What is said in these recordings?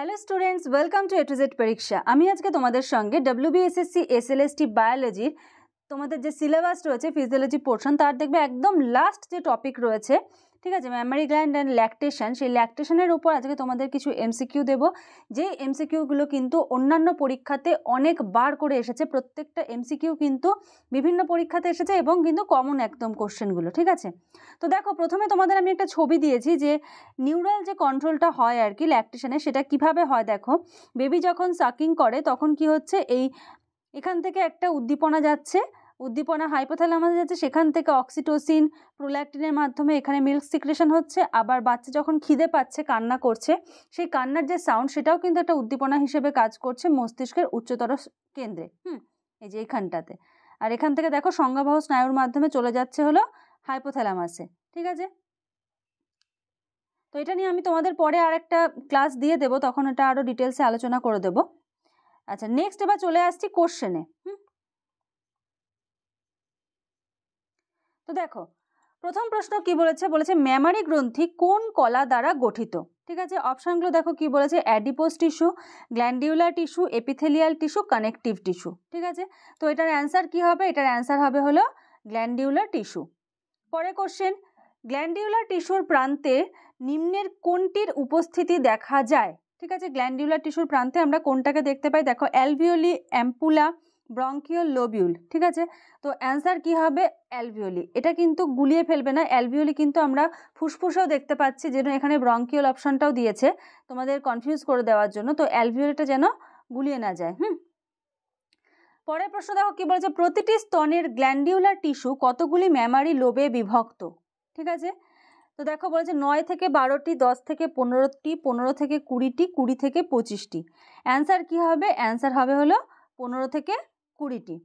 hello students welcome to A to Z পরীক্ষা আমি আজকে তোমাদের সঙ্গে ডব্লিউবিএসএসসি এসএলএসটি বায়োলজির তোমাদের যে সিলেবাস রয়েছে ফিজিওলজি পোর্শন তার দেখবে একদম লাস্ট যে টপিক রয়েছে ঠিক আছে ম্যামারি গ্ল্যান্ড অ্যান্ড ল্যাকটেশন সেই ল্যাকটেশনের উপর আজকে তোমাদের কিছু এমসিকিউ দেবো যে এমসিকিউগুলো কিন্তু অন্যান্য পরীক্ষাতে অনেকবার করে এসেছে প্রত্যেকটা এমসিকিউ কিন্তু বিভিন্ন পরীক্ষাতে এসেছে এবং কিন্তু কমন একদম কোশ্চেনগুলো ঠিক আছে তো দেখো প্রথমে তোমাদের আমি একটা ছবি দিয়েছি যে নিউরাল যে কন্ট্রোলটা হয় আর কি ল্যাকটেশনে সেটা কিভাবে হয় দেখো বেবি যখন সাকিং করে তখন কি হচ্ছে এই এখান থেকে একটা উদ্দীপনা যাচ্ছে উদ্দীপনা হাইপোথ্যালামাস আছে সেখান থেকে অক্সিটোসিন প্রোল্যাক্টিনের মাধ্যমে এখানে মিল্ক সিক্রেশন হচ্ছে আবার বাচ্চা যখন খিদে পাচ্ছে কান্না করছে সেই কান্নার যে সাউন্ড সেটাও কিন্তু একটা উদ্দীপনা হিসেবে কাজ করছে মস্তিষ্কের উচ্চতর কেন্দ্রে হুম এই যে এখানটাতে আর এখান থেকে দেখো সংজ্ঞাবহ স্নায়ুর মাধ্যমে চলে যাচ্ছে হলো হাইপোথ্যালামাসে ঠিক আছে তো এটা নিয়ে আমি তোমাদের পরে আর একটা ক্লাস দিয়ে দেবো তখন এটা আরও ডিটেলসে আলোচনা করে দেবো আচ্ছা নেক্সট এবার চলে আসছি কোশ্চেনে হুম তো দেখো প্রথম প্রশ্ন কি বলেছে বলেছে ম্যামারি গ্রন্থি কোন কলা দ্বারা গঠিত ঠিক আছে অপশানগুলো দেখো কি বলেছে adipose tissue glandular tissue epithelial tissue connective tissue ঠিক আছে তো এটার অ্যান্সার কি হবে এটার অ্যান্সার হবে হলো গ্ল্যান্ডিউলার টিস্যু পরে কোশ্চেন গ্ল্যান্ডিউলার টিস্যুর প্রান্তে নিম্নের কোনটির উপস্থিতি দেখা যায় ঠিক আছে গ্ল্যান্ডিউলার টিস্যুর প্রান্তে আমরা কোনটাকে দেখতে পাই দেখো অ্যালভিওলি অ্যাম্পুলা ব্রঙ্কিও লোবিউল ঠিক আছে তো অ্যান্সার কি হবে অ্যালভিওলি এটা কিন্তু গুলিয়ে ফেলবে না অ্যালভিওলি কিন্তু আমরা ফুসফুসেও দেখতে পাচ্ছি যেন এখানে ব্রঙ্কিওল অপশানটাও দিয়েছে তোমাদের কনফিউজ করে দেওয়ার জন্য তো অ্যালভিওলিটা যেন গুলিয়ে না যায় হুম পরের প্রশ্ন দেখো কি বলেছে প্রতিটি স্তনের গ্ল্যান্ডিউলার টিস্যু কতগুলি ম্যামারি লোবে বিভক্ত ঠিক আছে তো দেখো বলেছে নয় থেকে বারোটি দশ থেকে পনেরোটি পনেরো থেকে কুড়িটি কুড়ি থেকে পঁচিশটি অ্যান্সার কি হবে অ্যান্সার হবে হলো পনেরো থেকে কুড়িটি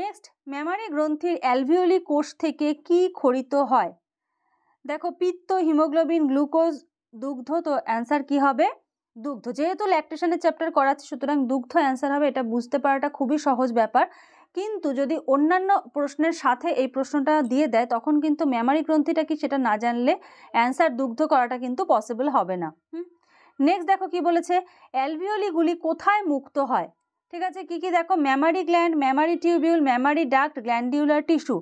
নেক্সট ম্যামারি গ্রন্থির অ্যালভিওলি কোষ থেকে কি খরিত হয় দেখো পিত্ত হিমোগ্লোবিন গ্লুকোজ দুগ্ধ তো অ্যান্সার কি হবে দুগ্ধ যেহেতু ল্যাকটেশনের চ্যাপ্টার করাচ্ছে সুতরাং দুগ্ধ অ্যান্সার হবে এটা বুঝতে পারাটা খুবই সহজ ব্যাপার কিন্তু যদি অন্যান্য প্রশ্নের সাথে এই প্রশ্নটা দিয়ে দেয় তখন কিন্তু মেমারি গ্রন্থিটা কি সেটা না জানলে অ্যান্সার দুগ্ধ করাটা কিন্তু পসিবল হবে না নেক্সট দেখো কি বলেছে অ্যালভিওলিগুলি কোথায় মুক্ত হয় ঠিক আছে কি কি দেখো mammary gland mammary tubule mammary duct glandular tissue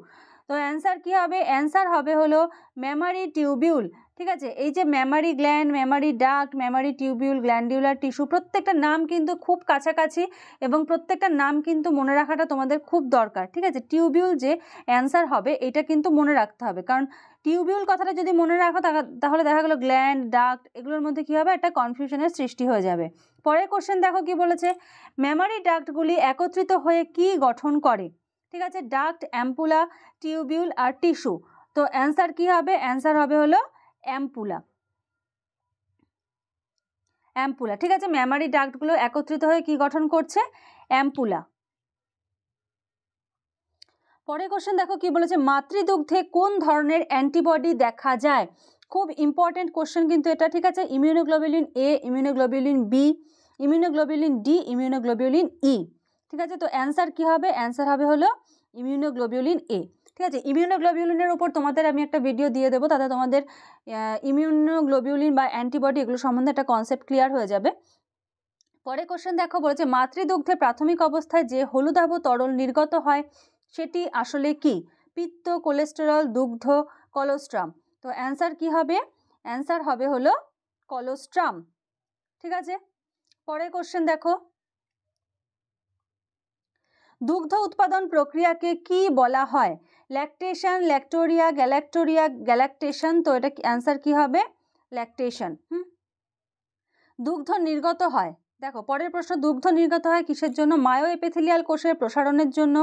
তো অ্যান্সার কি হবে অ্যান্সার হবে হলো মেমারি টিউবিউল ঠিক আছে এই যে mammary gland mammary duct mammary tubule glandular tissue প্রত্যেকটা নাম কিন্তু খুব কাছাকাছি এবং প্রত্যেকটা নাম কিন্তু মনে রাখাটা তোমাদের খুব দরকার ঠিক আছে টিউবিউল যে অ্যান্সার হবে এটা কিন্তু মনে রাখতে হবে কারণ টিউবিউল কথাটা যদি মনে রাখো তাহলে দেখা গেলো গ্ল্যান্ড ডাক্ট এগুলোর মধ্যে কী হবে একটা কনফিউশনের সৃষ্টি হয়ে যাবে পরের কোশ্চেন দেখো কি বলেছে মেমারি ডাক্টগুলি একত্রিত হয়ে কি গঠন করে ঠিক আছে ডাক্ট অ্যাম্পুলা টিউবিউল আর টিস্যু তো অ্যান্সার কি হবে অ্যান্সার হবে হলো অ্যাম্পুলা অ্যাম্পুলা ঠিক আছে মেমারি ডাক্টগুলো একত্রিত হয়ে কি গঠন করছে অ্যাম্পুলা পরে কোশ্চেন দেখো কি বলেছে মাতৃদুগ্ধে কোন ধরনের অ্যান্টিবডি দেখা যায় খুব ইম্পর্টেন্ট কোশ্চেন কিন্তু এটা ঠিক আছে immunoglobulin A immunoglobulin B immunoglobulin D immunoglobulin E ঠিক আছে তো অ্যান্সার কী হবে অ্যান্সার হবে হলো ইমিউনোগ্লোবিউলিন এ ঠিক আছে ইমিউনোগ্লোবিউলিনের ওপর তোমাদের আমি একটা ভিডিও দিয়ে দেবো তাতে তোমাদের ইমিউনোগ্লোবিউলিন বা অ্যান্টিবডি এগুলো সম্বন্ধে একটা কনসেপ্ট ক্লিয়ার হয়ে যাবে পরে কোশ্চেন দেখো বলেছে মাতৃদুগ্ধে প্রাথমিক অবস্থায় যে হলুদাব তরল নির্গত হয় সেটি আসলে কি পিত্ত কোলেস্টেরল দুগ্ধ কলোস্ট্রাম তো অ্যান্সার কি হবে অ্যান্সার হবে হলো কলোস্ট্রাম ঠিক আছে পরে কোশ্চেন দেখো দুগ্ধ উৎপাদন প্রক্রিয়াকে কি বলা হয় ল্যাকটেশন ল্যাকটোরিয়া গ্যালাক্টোরিয়া গ্যালাক্টেশন তো এটা অ্যান্সার কি হবে ল্যাকটেশন হুম দুগ্ধ নির্গত হয় দেখো পরের প্রশ্ন দুগ্ধ নির্গত হয় কিসের জন্য মায়ো এপিথেলিয়াল কোষের প্রসারণের জন্য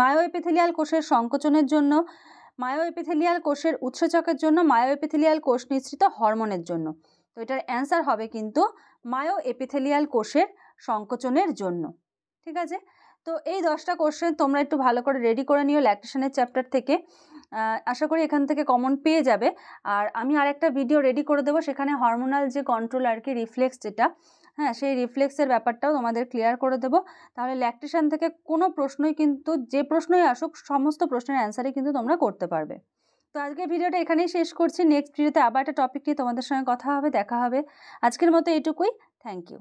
মায়ো এপিথেলিয়াল কোষের সংকোচনের জন্য মায়ো এপিথেলিয়াল কোষের উৎসেচকের জন্য মায়ো এপিথেলিয়াল কোষ নিঃসৃত হরমোনের জন্য তো এটার অ্যান্সার হবে কিন্তু মায়ো এপিথেলিয়াল কোষের সংকোচনের জন্য ঠিক আছে তো এই দশটা কোশ্চেন তোমরা একটু ভালো করে রেডি করে নিও ল্যাকটেশনের চ্যাপ্টার থেকে আশা করি এখান থেকে কমন পেয়ে যাবে আর আমি আরেকটা ভিডিও রেডি করে দেবো সেখানে হরমোনাল যে কন্ট্রোল আর কি রিফ্লেক্স যেটা হ্যাঁ সেই রিফ্লেক্সের ব্যাপারটাও তোমাদের ক্লিয়ার করে দেবো তাহলে ল্যাকটেশান থেকে কোনো প্রশ্নই কিন্তু যে প্রশ্নই আসুক সমস্ত প্রশ্নের অ্যান্সারই কিন্তু তোমরা করতে পারবে তো আজকের ভিডিওটা এখানেই শেষ করছি নেক্সট ভিডিওতে আবার একটা টপিক নিয়ে তোমাদের সঙ্গে কথা হবে দেখা হবে আজকের মতো এটুকুই থ্যাংক ইউ